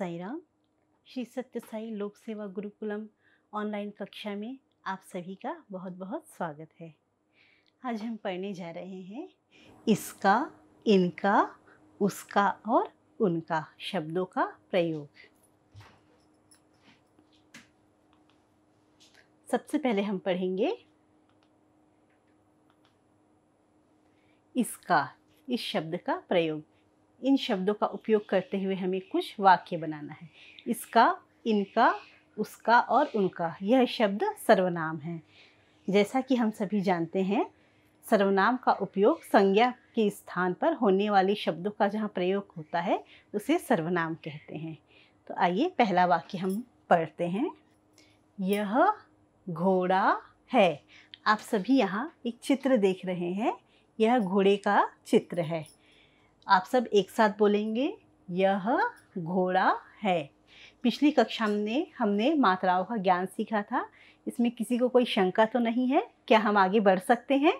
साईराम राम श्री सत्य साई लोक सेवा गुरुकुलम ऑनलाइन कक्षा में आप सभी का बहुत बहुत स्वागत है आज हम पढ़ने जा रहे हैं इसका इनका उसका और उनका शब्दों का प्रयोग सबसे पहले हम पढ़ेंगे इसका इस शब्द का प्रयोग इन शब्दों का उपयोग करते हुए हमें कुछ वाक्य बनाना है इसका इनका उसका और उनका यह शब्द सर्वनाम है जैसा कि हम सभी जानते हैं सर्वनाम का उपयोग संज्ञा के स्थान पर होने वाले शब्दों का जहाँ प्रयोग होता है उसे सर्वनाम कहते हैं तो आइए पहला वाक्य हम पढ़ते हैं यह घोड़ा है आप सभी यहाँ एक चित्र देख रहे हैं यह घोड़े का चित्र है आप सब एक साथ बोलेंगे यह घोड़ा है पिछली कक्षा में हमने मात्राओं का ज्ञान सीखा था इसमें किसी को कोई शंका तो नहीं है क्या हम आगे बढ़ सकते हैं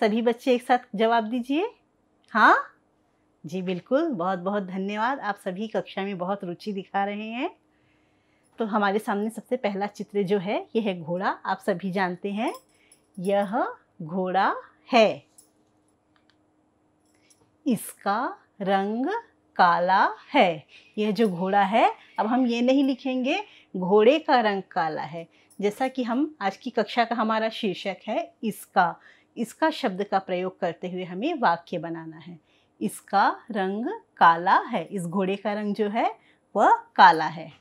सभी बच्चे एक साथ जवाब दीजिए हाँ जी बिल्कुल बहुत बहुत धन्यवाद आप सभी कक्षा में बहुत रुचि दिखा रहे हैं तो हमारे सामने सबसे पहला चित्र जो है यह है घोड़ा आप सभी जानते हैं यह घोड़ा है इसका रंग काला है यह जो घोड़ा है अब हम ये नहीं लिखेंगे घोड़े का रंग काला है जैसा कि हम आज की कक्षा का हमारा शीर्षक है इसका इसका शब्द का प्रयोग करते हुए हमें वाक्य बनाना है इसका रंग काला है इस घोड़े का रंग जो है वह काला है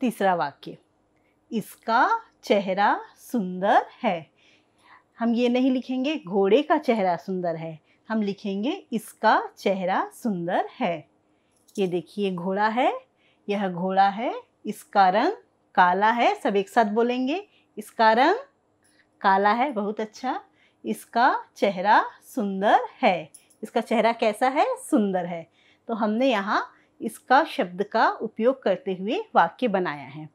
तीसरा वाक्य इसका चेहरा सुंदर है हम ये नहीं लिखेंगे घोड़े का चेहरा सुंदर है हम लिखेंगे इसका चेहरा सुंदर है ये देखिए घोड़ा है यह घोड़ा है इसका रंग काला है सब एक साथ बोलेंगे इसका रंग काला है बहुत अच्छा इसका चेहरा सुंदर है इसका चेहरा कैसा है सुंदर है तो हमने यहाँ इसका शब्द का उपयोग करते हुए वाक्य बनाया है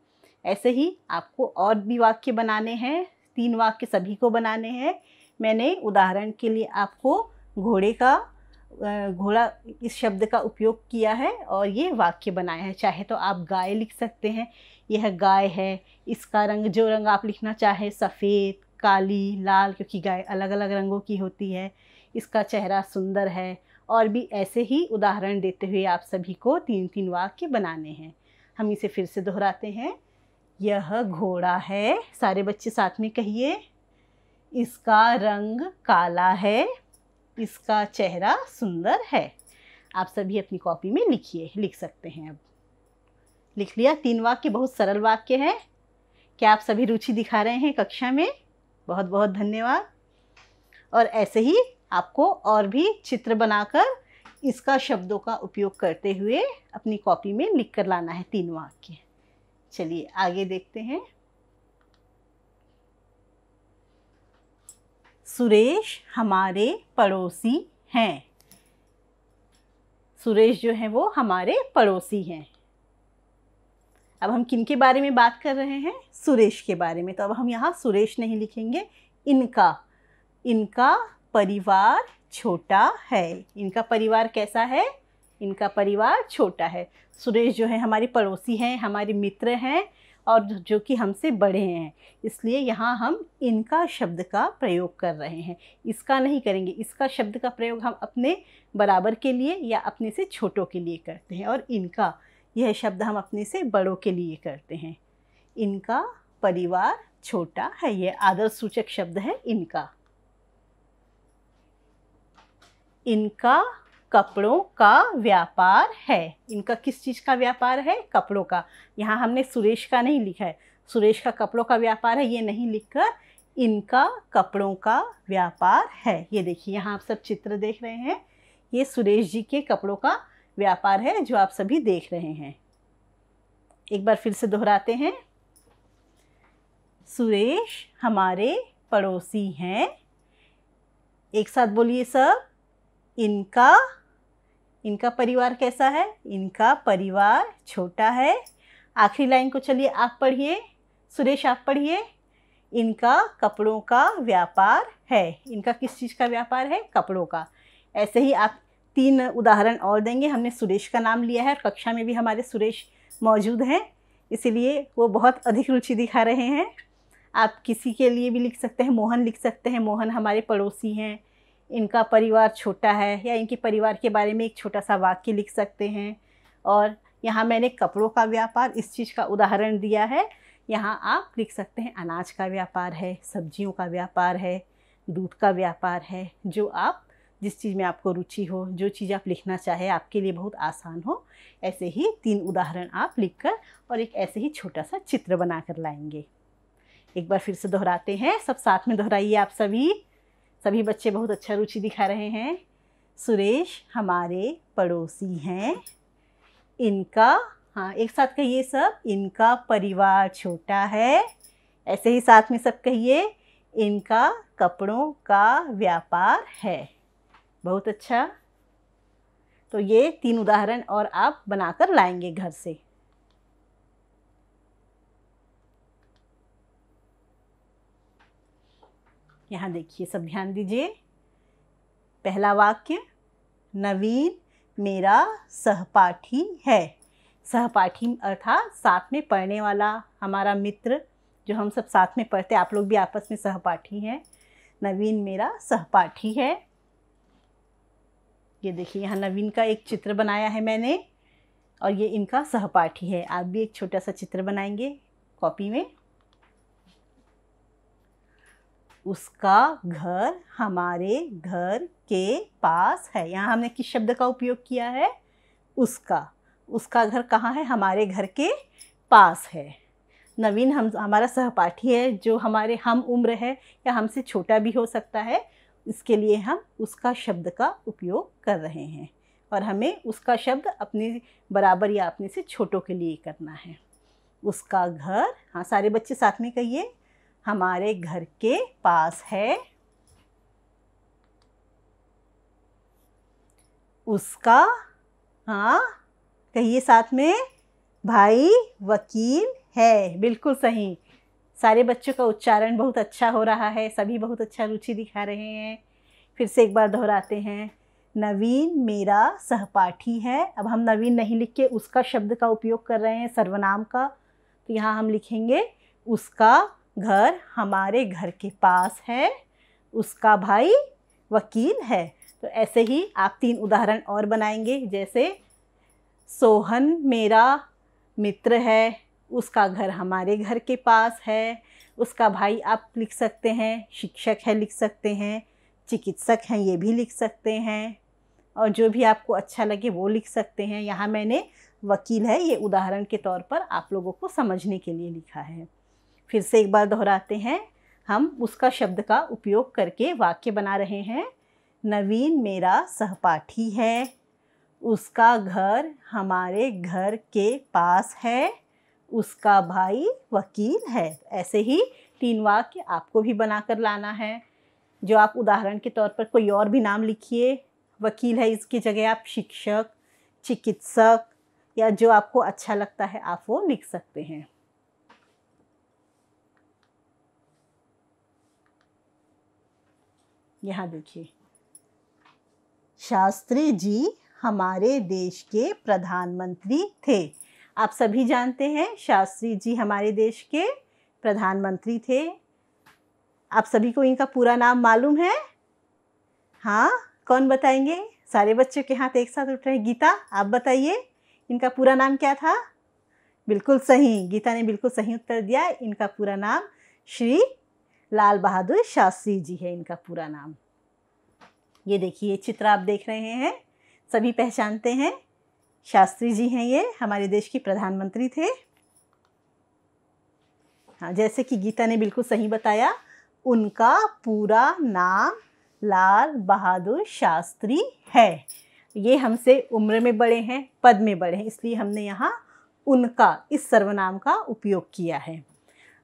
ऐसे ही आपको और भी वाक्य बनाने हैं तीन वाक्य सभी को बनाने हैं मैंने उदाहरण के लिए आपको घोड़े का घोड़ा इस शब्द का उपयोग किया है और ये वाक्य बनाया है चाहे तो आप गाय लिख सकते हैं यह गाय है इसका रंग जो रंग आप लिखना चाहे सफ़ेद काली लाल क्योंकि गाय अलग अलग रंगों की होती है इसका चेहरा सुंदर है और भी ऐसे ही उदाहरण देते हुए आप सभी को तीन तीन वाक्य बनाने हैं हम इसे फिर से दोहराते हैं यह घोड़ा है सारे बच्चे साथ में कहिए इसका रंग काला है इसका चेहरा सुंदर है आप सभी अपनी कॉपी में लिखिए लिख सकते हैं अब लिख लिया तीन वाक्य बहुत सरल वाक्य है क्या आप सभी रुचि दिखा रहे हैं कक्षा में बहुत बहुत धन्यवाद और ऐसे ही आपको और भी चित्र बनाकर इसका शब्दों का उपयोग करते हुए अपनी कॉपी में लिख कर लाना है तीन वाक्य चलिए आगे देखते हैं सुरेश हमारे पड़ोसी हैं सुरेश जो है वो हमारे पड़ोसी हैं अब हम किन के बारे में बात कर रहे हैं सुरेश के बारे में तो अब हम यहाँ सुरेश नहीं लिखेंगे इनका इनका परिवार छोटा है इनका परिवार कैसा है इनका परिवार छोटा है सुरेश जो है हमारे पड़ोसी हैं हमारे मित्र हैं और जो कि हमसे बड़े हैं इसलिए यहाँ हम इनका शब्द का प्रयोग कर रहे हैं इसका नहीं करेंगे इसका शब्द का प्रयोग हम अपने बराबर के लिए या अपने से छोटों के लिए करते हैं और इनका यह शब्द हम अपने से बड़ों के लिए करते हैं इनका परिवार छोटा है यह आदर सूचक शब्द है इनका इनका कपड़ों का व्यापार है इनका किस चीज़ का व्यापार है कपड़ों का यहाँ हमने सुरेश का नहीं लिखा है सुरेश का कपड़ों का व्यापार है ये नहीं लिखकर इनका कपड़ों का व्यापार है ये देखिए यहाँ आप सब चित्र देख रहे हैं ये सुरेश जी के कपड़ों का व्यापार है जो आप सभी देख रहे हैं एक बार फिर से दोहराते हैं सुरेश हमारे पड़ोसी हैं एक साथ बोलिए सब इनका इनका परिवार कैसा है इनका परिवार छोटा है आखिरी लाइन को चलिए आप पढ़िए सुरेश आप पढ़िए इनका कपड़ों का व्यापार है इनका किस चीज़ का व्यापार है कपड़ों का ऐसे ही आप तीन उदाहरण और देंगे हमने सुरेश का नाम लिया है और कक्षा में भी हमारे सुरेश मौजूद हैं इसीलिए वो बहुत अधिक रुचि दिखा रहे हैं आप किसी के लिए भी लिख सकते हैं मोहन लिख सकते हैं मोहन हमारे पड़ोसी हैं इनका परिवार छोटा है या इनके परिवार के बारे में एक छोटा सा वाक्य लिख सकते हैं और यहाँ मैंने कपड़ों का व्यापार इस चीज़ का उदाहरण दिया है यहाँ आप लिख सकते हैं अनाज का व्यापार है सब्जियों का व्यापार है दूध का व्यापार है जो आप जिस चीज़ में आपको रुचि हो जो चीज़ आप लिखना चाहे आपके लिए बहुत आसान हो ऐसे ही तीन उदाहरण आप लिखकर और एक ऐसे ही छोटा सा चित्र बना कर लाएंगे एक बार फिर से दोहराते हैं सब साथ में दोहराइए आप सभी सभी बच्चे बहुत अच्छा रुचि दिखा रहे हैं सुरेश हमारे पड़ोसी हैं इनका हाँ एक साथ कहिए सब इनका परिवार छोटा है ऐसे ही साथ में सब कहिए इनका कपड़ों का व्यापार है बहुत अच्छा तो ये तीन उदाहरण और आप बनाकर लाएंगे घर से यहाँ देखिए सब ध्यान दीजिए पहला वाक्य नवीन मेरा सहपाठी है सहपाठी अर्थात साथ में पढ़ने वाला हमारा मित्र जो हम सब साथ में पढ़ते आप लोग भी आपस में सहपाठी हैं नवीन मेरा सहपाठी है ये देखिए यहाँ नवीन का एक चित्र बनाया है मैंने और ये इनका सहपाठी है आप भी एक छोटा सा चित्र बनाएंगे कॉपी में उसका घर हमारे घर के पास है यहाँ हमने किस शब्द का उपयोग किया है उसका उसका घर कहाँ है हमारे घर के पास है नवीन हम हमारा सहपाठी है जो हमारे हम उम्र है या हमसे छोटा भी हो सकता है इसके लिए हम उसका शब्द का उपयोग कर रहे हैं और हमें उसका शब्द अपने बराबर या अपने से छोटों के लिए करना है उसका घर हाँ सारे बच्चे साथ में कहिए हमारे घर के पास है उसका हाँ कहिए साथ में भाई वकील है बिल्कुल सही सारे बच्चों का उच्चारण बहुत अच्छा हो रहा है सभी बहुत अच्छा रुचि दिखा रहे हैं फिर से एक बार दोहराते हैं नवीन मेरा सहपाठी है अब हम नवीन नहीं लिख के उसका शब्द का उपयोग कर रहे हैं सर्वनाम का तो यहाँ हम लिखेंगे उसका घर हमारे घर के पास है उसका भाई वकील है तो ऐसे ही आप तीन उदाहरण और बनाएंगे जैसे सोहन मेरा मित्र है उसका घर हमारे घर के पास है उसका भाई आप लिख सकते हैं शिक्षक है लिख सकते हैं चिकित्सक हैं ये भी लिख सकते हैं और जो भी आपको अच्छा लगे वो लिख सकते हैं यहाँ मैंने वकील है ये उदाहरण के तौर पर आप लोगों को समझने के लिए लिखा है फिर से एक बार दोहराते हैं हम उसका शब्द का उपयोग करके वाक्य बना रहे हैं नवीन मेरा सहपाठी है उसका घर हमारे घर के पास है उसका भाई वकील है ऐसे ही तीन वाक्य आपको भी बना कर लाना है जो आप उदाहरण के तौर पर कोई और भी नाम लिखिए वकील है इसकी जगह आप शिक्षक चिकित्सक या जो आपको अच्छा लगता है आप वो लिख सकते हैं यहाँ देखिए शास्त्री जी हमारे देश के प्रधानमंत्री थे आप सभी जानते हैं शास्त्री जी हमारे देश के प्रधानमंत्री थे आप सभी को इनका पूरा नाम मालूम है हाँ कौन बताएंगे सारे बच्चों के हाथ एक साथ उठ रहे हैं गीता आप बताइए इनका पूरा नाम क्या था बिल्कुल सही गीता ने बिल्कुल सही उत्तर दिया इनका पूरा नाम श्री लाल बहादुर शास्त्री जी है इनका पूरा नाम ये देखिए चित्र आप देख रहे हैं सभी पहचानते हैं शास्त्री जी हैं ये हमारे देश के प्रधानमंत्री थे हाँ जैसे कि गीता ने बिल्कुल सही बताया उनका पूरा नाम लाल बहादुर शास्त्री है ये हमसे उम्र में बड़े हैं पद में बड़े हैं इसलिए हमने यहाँ उनका इस सर्वनाम का उपयोग किया है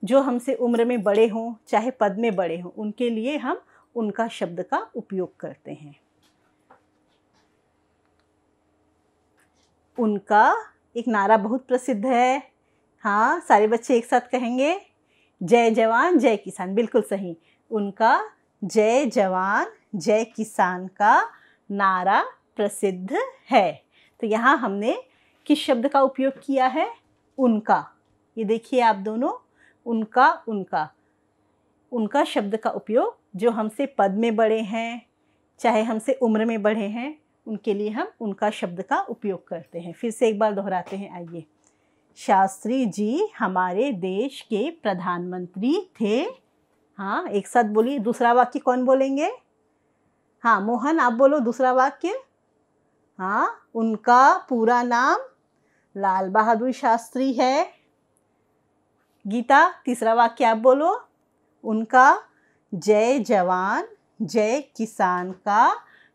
जो हमसे उम्र में बड़े हों चाहे पद में बड़े हों उनके लिए हम उनका शब्द का उपयोग करते हैं उनका एक नारा बहुत प्रसिद्ध है हाँ सारे बच्चे एक साथ कहेंगे जय जवान जय किसान बिल्कुल सही उनका जय जवान जय किसान का नारा प्रसिद्ध है तो यहाँ हमने किस शब्द का उपयोग किया है उनका ये देखिए आप दोनों उनका उनका उनका शब्द का उपयोग जो हमसे पद में बड़े हैं चाहे हमसे उम्र में बड़े हैं उनके लिए हम उनका शब्द का उपयोग करते हैं फिर से एक बार दोहराते हैं आइए शास्त्री जी हमारे देश के प्रधानमंत्री थे हाँ एक साथ बोलिए दूसरा वाक्य कौन बोलेंगे हाँ मोहन आप बोलो दूसरा वाक्य हाँ उनका पूरा नाम लाल बहादुर शास्त्री है गीता तीसरा वाक्य आप बोलो उनका जय जवान जय किसान का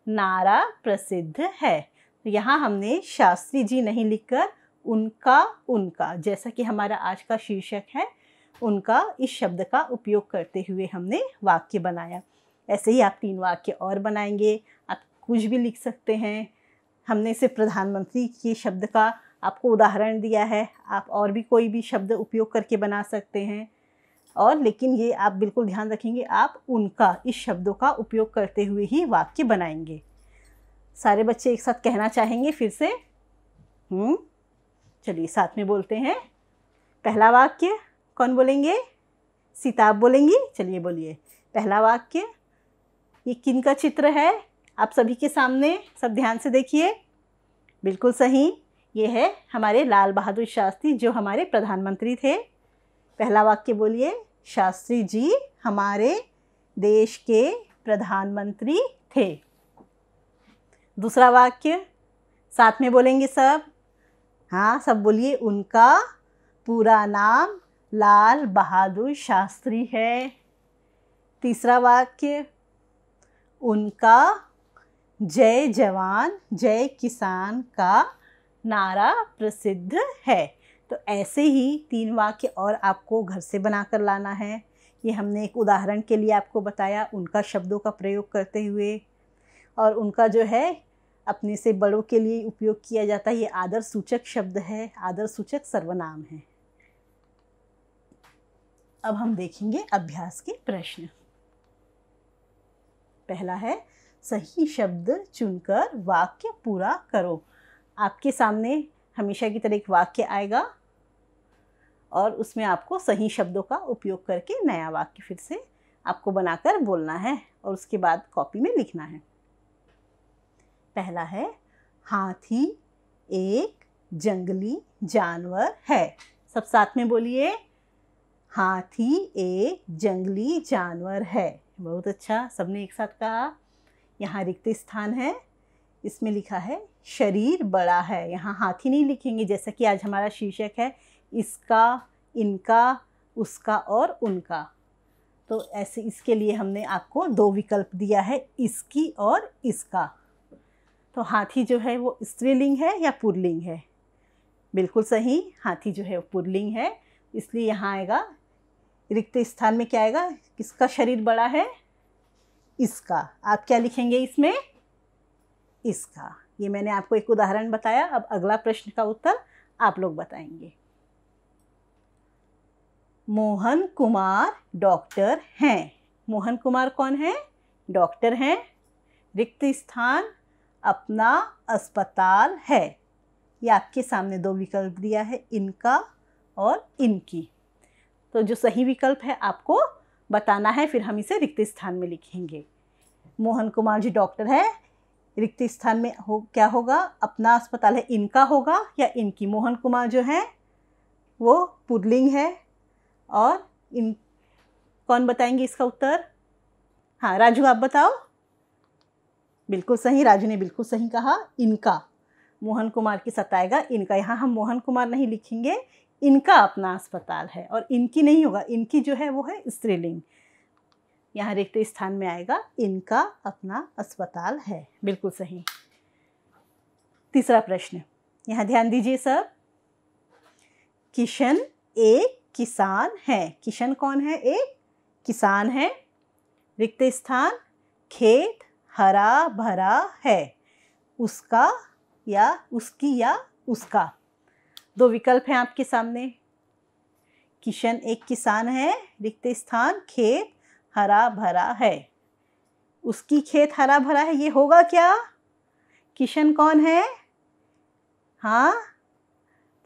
नारा प्रसिद्ध है तो यहाँ हमने शास्त्री जी नहीं लिखकर उनका उनका जैसा कि हमारा आज का शीर्षक है उनका इस शब्द का उपयोग करते हुए हमने वाक्य बनाया ऐसे ही आप तीन वाक्य और बनाएंगे आप कुछ भी लिख सकते हैं हमने सिर्फ प्रधानमंत्री के शब्द का आपको उदाहरण दिया है आप और भी कोई भी शब्द उपयोग करके बना सकते हैं और लेकिन ये आप बिल्कुल ध्यान रखेंगे आप उनका इस शब्दों का उपयोग करते हुए ही वाक्य बनाएंगे सारे बच्चे एक साथ कहना चाहेंगे फिर से हम्म, चलिए साथ में बोलते हैं पहला वाक्य कौन बोलेंगे सीताब बोलेंगी चलिए बोलिए पहला वाक्य ये किन का चित्र है आप सभी के सामने सब ध्यान से देखिए बिल्कुल सही ये है हमारे लाल बहादुर शास्त्री जो हमारे प्रधानमंत्री थे पहला वाक्य बोलिए शास्त्री जी हमारे देश के प्रधानमंत्री थे दूसरा वाक्य साथ में बोलेंगे सब हाँ सब बोलिए उनका पूरा नाम लाल बहादुर शास्त्री है तीसरा वाक्य उनका जय जवान जय किसान का नारा प्रसिद्ध है तो ऐसे ही तीन वाक्य और आपको घर से बना कर लाना है ये हमने एक उदाहरण के लिए आपको बताया उनका शब्दों का प्रयोग करते हुए और उनका जो है अपने से बड़ों के लिए उपयोग किया जाता है ये आदर सूचक शब्द है आदर सूचक सर्वनाम है अब हम देखेंगे अभ्यास के प्रश्न पहला है सही शब्द चुनकर वाक्य पूरा करो आपके सामने हमेशा की तरह एक वाक्य आएगा और उसमें आपको सही शब्दों का उपयोग करके नया वाक्य फिर से आपको बनाकर बोलना है और उसके बाद कॉपी में लिखना है पहला है हाथी एक जंगली जानवर है सब साथ में बोलिए हाथी एक जंगली जानवर है बहुत अच्छा सबने एक साथ कहा यहाँ रिक्त स्थान है इसमें लिखा है शरीर बड़ा है यहाँ हाथी नहीं लिखेंगे जैसा कि आज हमारा शीर्षक है इसका इनका उसका और उनका तो ऐसे इसके लिए हमने आपको दो विकल्प दिया है इसकी और इसका तो हाथी जो है वो स्त्रीलिंग है या पुरलिंग है बिल्कुल सही हाथी जो है वो पुरलिंग है इसलिए यहाँ आएगा रिक्त स्थान में क्या आएगा किसका शरीर बड़ा है इसका आप क्या लिखेंगे इसमें इसका ये मैंने आपको एक उदाहरण बताया अब अगला प्रश्न का उत्तर आप लोग बताएंगे मोहन कुमार डॉक्टर हैं मोहन कुमार कौन है डॉक्टर हैं रिक्त स्थान अपना अस्पताल है ये आपके सामने दो विकल्प दिया है इनका और इनकी तो जो सही विकल्प है आपको बताना है फिर हम इसे रिक्त स्थान में लिखेंगे मोहन कुमार जी डॉक्टर है रिक्त स्थान में हो क्या होगा अपना अस्पताल है इनका होगा या इनकी मोहन कुमार जो है वो पुडलिंग है और इन कौन बताएंगे इसका उत्तर हाँ राजू आप बताओ बिल्कुल सही राजू ने बिल्कुल सही कहा इनका मोहन कुमार की सताएगा इनका यहाँ हम मोहन कुमार नहीं लिखेंगे इनका अपना अस्पताल है और इनकी नहीं होगा इनकी जो है वो है स्त्रीलिंग यहाँ रिक्त स्थान में आएगा इनका अपना अस्पताल है बिल्कुल सही तीसरा प्रश्न यहाँ ध्यान दीजिए सब किशन एक किसान है किशन कौन है एक किसान है रिक्त स्थान खेत हरा भरा है उसका या उसकी या उसका दो विकल्प हैं आपके सामने किशन एक किसान है रिक्त स्थान खेत हरा भरा है उसकी खेत हरा भरा है ये होगा क्या किशन कौन है हाँ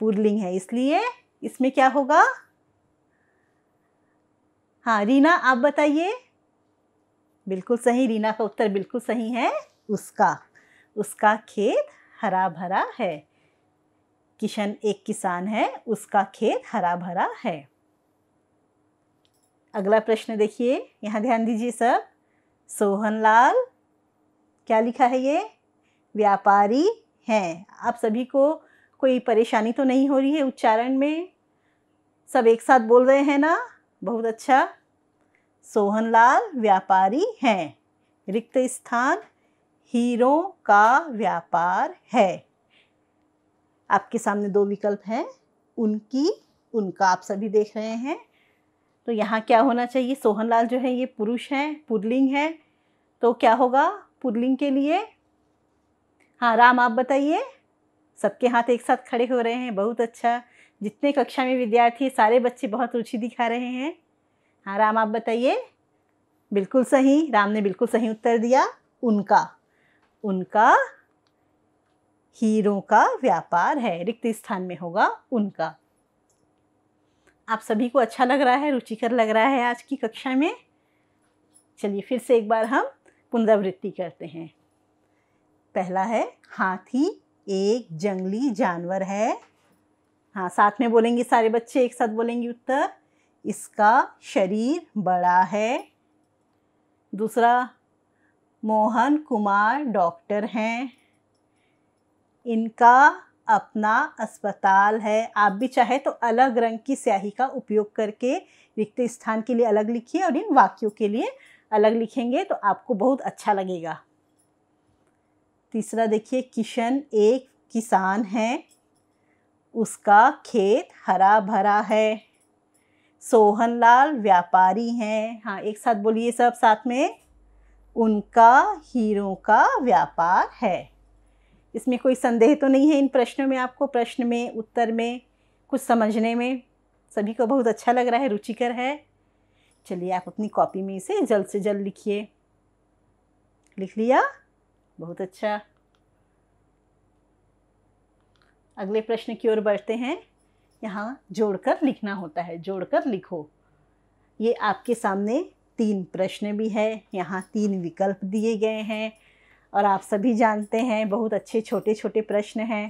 पुरलिंग है इसलिए इसमें क्या होगा हाँ रीना आप बताइए बिल्कुल सही रीना का उत्तर बिल्कुल सही है उसका उसका खेत हरा भरा है किशन एक किसान है उसका खेत हरा भरा है अगला प्रश्न देखिए यहाँ ध्यान दीजिए सब सोहन लाल क्या लिखा है ये व्यापारी हैं आप सभी को कोई परेशानी तो नहीं हो रही है उच्चारण में सब एक साथ बोल रहे हैं ना बहुत अच्छा सोहन लाल व्यापारी हैं रिक्त स्थान हीरो का व्यापार है आपके सामने दो विकल्प हैं उनकी उनका आप सभी देख रहे हैं तो यहाँ क्या होना चाहिए सोहनलाल जो है ये पुरुष हैं पुरलिंग है तो क्या होगा पुरलिंग के लिए हाँ राम आप बताइए सबके हाथ एक साथ खड़े हो रहे हैं बहुत अच्छा जितने कक्षा में विद्यार्थी सारे बच्चे बहुत रुचि दिखा रहे हैं हाँ राम आप बताइए बिल्कुल सही राम ने बिल्कुल सही उत्तर दिया उनका उनका हीरों का व्यापार है रिक्त स्थान में होगा उनका आप सभी को अच्छा लग रहा है रुचिकर लग रहा है आज की कक्षा में चलिए फिर से एक बार हम पुनरावृत्ति करते हैं पहला है हाथी एक जंगली जानवर है हाँ साथ में बोलेंगे सारे बच्चे एक साथ बोलेंगे उत्तर इसका शरीर बड़ा है दूसरा मोहन कुमार डॉक्टर हैं इनका अपना अस्पताल है आप भी चाहे तो अलग रंग की स्याही का उपयोग करके रिक्त स्थान के लिए अलग लिखिए और इन वाक्यों के लिए अलग लिखेंगे तो आपको बहुत अच्छा लगेगा तीसरा देखिए किशन एक किसान है उसका खेत हरा भरा है सोहनलाल व्यापारी हैं हाँ एक साथ बोलिए सब साथ में उनका हीरों का व्यापार है इसमें कोई संदेह तो नहीं है इन प्रश्नों में आपको प्रश्न में उत्तर में कुछ समझने में सभी को बहुत अच्छा लग रहा है रुचिकर है चलिए आप अपनी कॉपी में इसे जल्द से जल्द लिखिए लिख लिया बहुत अच्छा अगले प्रश्न की ओर बढ़ते हैं यहाँ जोड़कर लिखना होता है जोड़कर लिखो ये आपके सामने तीन प्रश्न भी है यहाँ तीन विकल्प दिए गए हैं और आप सभी जानते हैं बहुत अच्छे छोटे छोटे प्रश्न हैं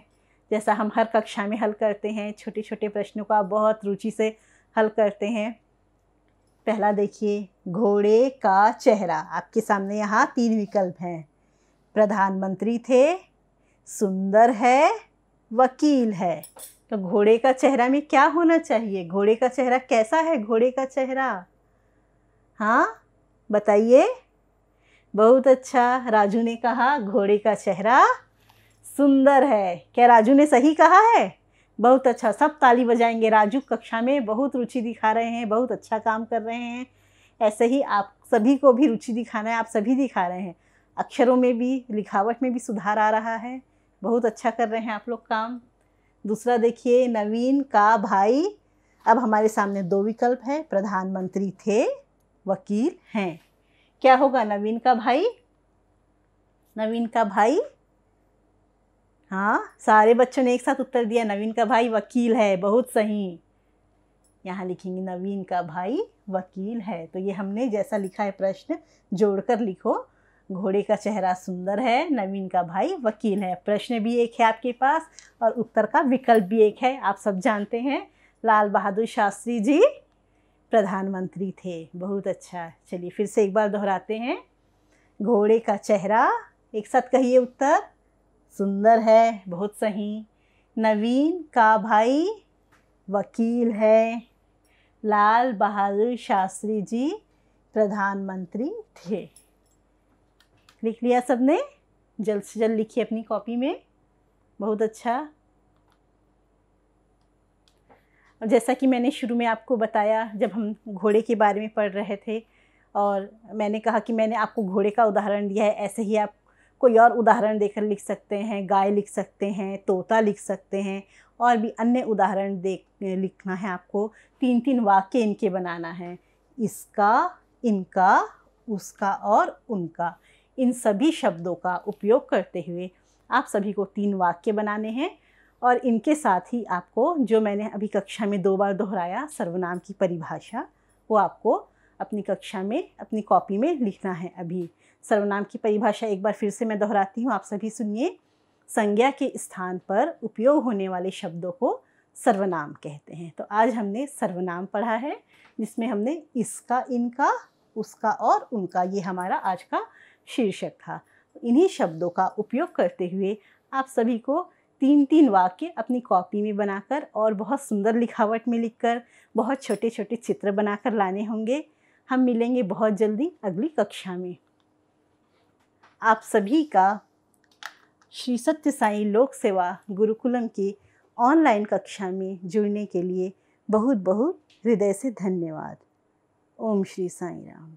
जैसा हम हर कक्षा में हल करते हैं छोटे छोटे प्रश्नों का आप बहुत रुचि से हल करते हैं पहला देखिए घोड़े का चेहरा आपके सामने यहाँ तीन विकल्प हैं प्रधानमंत्री थे सुंदर है वकील है तो घोड़े का चेहरा में क्या होना चाहिए घोड़े का चेहरा कैसा है घोड़े का चेहरा हाँ बताइए बहुत अच्छा राजू ने कहा घोड़े का चेहरा सुंदर है क्या राजू ने सही कहा है बहुत अच्छा सब ताली बजाएंगे राजू कक्षा में बहुत रुचि दिखा रहे हैं बहुत अच्छा काम कर रहे हैं ऐसे ही आप सभी को भी रुचि दिखाना है आप सभी दिखा रहे हैं अक्षरों में भी लिखावट में भी सुधार आ रहा है बहुत अच्छा कर रहे हैं आप लोग काम दूसरा देखिए नवीन का भाई अब हमारे सामने दो विकल्प है प्रधानमंत्री थे वकील हैं क्या होगा नवीन का भाई नवीन का भाई हाँ सारे बच्चों ने एक साथ उत्तर दिया नवीन का भाई वकील है बहुत सही यहाँ लिखेंगे नवीन का भाई वकील है तो ये हमने जैसा लिखा है प्रश्न जोड़कर लिखो घोड़े का चेहरा सुंदर है नवीन का भाई वकील है प्रश्न भी एक है आपके पास और उत्तर का विकल्प भी एक है आप सब जानते हैं लाल बहादुर शास्त्री जी प्रधानमंत्री थे बहुत अच्छा चलिए फिर से एक बार दोहराते हैं घोड़े का चेहरा एक साथ कहिए उत्तर सुंदर है बहुत सही नवीन का भाई वकील है लाल बहादुर शास्त्री जी प्रधानमंत्री थे लिख लिया सबने जल्द से जल्द लिखिए अपनी कॉपी में बहुत अच्छा और जैसा कि मैंने शुरू में आपको बताया जब हम घोड़े के बारे में पढ़ रहे थे और मैंने कहा कि मैंने आपको घोड़े का उदाहरण दिया है ऐसे ही आप कोई और उदाहरण देकर लिख सकते हैं गाय लिख सकते हैं तोता लिख सकते हैं और भी अन्य उदाहरण देख लिखना है आपको तीन तीन वाक्य इनके बनाना है इसका इनका उसका और उनका इन सभी शब्दों का उपयोग करते हुए आप सभी को तीन वाक्य बनाने हैं और इनके साथ ही आपको जो मैंने अभी कक्षा में दो बार दोहराया सर्वनाम की परिभाषा वो आपको अपनी कक्षा में अपनी कॉपी में लिखना है अभी सर्वनाम की परिभाषा एक बार फिर से मैं दोहराती हूँ आप सभी सुनिए संज्ञा के स्थान पर उपयोग होने वाले शब्दों को सर्वनाम कहते हैं तो आज हमने सर्वनाम पढ़ा है जिसमें हमने इसका इनका उसका और उनका ये हमारा आज का शीर्षक था इन्हीं शब्दों का उपयोग करते हुए आप सभी को तीन तीन वाक्य अपनी कॉपी में बनाकर और बहुत सुंदर लिखावट में लिखकर बहुत छोटे छोटे चित्र बनाकर लाने होंगे हम मिलेंगे बहुत जल्दी अगली कक्षा में आप सभी का श्री सत्य साई लोक सेवा गुरुकुलम की ऑनलाइन कक्षा में जुड़ने के लिए बहुत बहुत हृदय से धन्यवाद ओम श्री साई राम